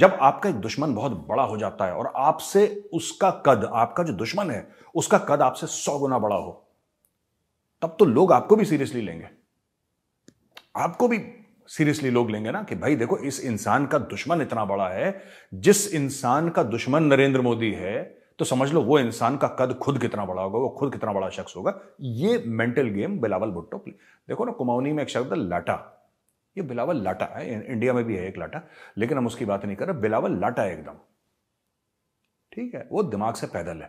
जब आपका एक दुश्मन बहुत बड़ा हो जाता है और आपसे उसका कद आपका जो दुश्मन है उसका कद आपसे सौ गुना बड़ा हो तब तो लोग आपको भी सीरियसली लेंगे आपको भी सीरियसली लोग लेंगे ना कि भाई देखो इस इंसान का दुश्मन इतना बड़ा है जिस इंसान का दुश्मन नरेंद्र मोदी है तो समझ लो वो इंसान का कद खुद कितना बड़ा होगा वो खुद कितना बड़ा शख्स होगा ये mental game Bilawal Bhutto play देखो ना कुमाऊनी में एक शब्द लाटा ये बिलावल लाटा है इंडिया में भी है एक लाटा लेकिन हम उसकी बात नहीं कर रहे बिलावल लाटा है एकदम ठीक है वो दिमाग से पैदल है